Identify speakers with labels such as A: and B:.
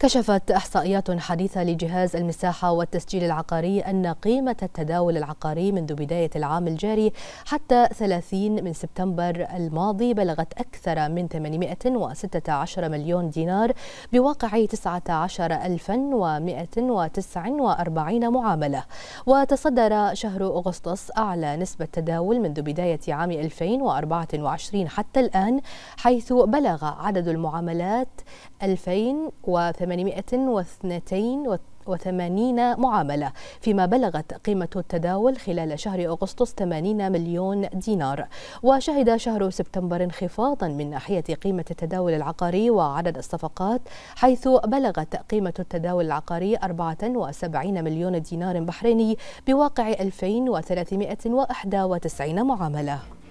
A: كشفت إحصائيات حديثة لجهاز المساحة والتسجيل العقاري أن قيمة التداول العقاري منذ بداية العام الجاري حتى 30 من سبتمبر الماضي بلغت أكثر من 816 مليون دينار بواقع 19149 معاملة وتصدر شهر أغسطس أعلى نسبة تداول منذ بداية عام 2024 حتى الآن حيث بلغ عدد المعاملات 2000 882 معاملة فيما بلغت قيمة التداول خلال شهر أغسطس 80 مليون دينار وشهد شهر سبتمبر انخفاضا من ناحية قيمة التداول العقاري وعدد الصفقات حيث بلغت قيمة التداول العقاري 74 مليون دينار بحريني بواقع 2391 معاملة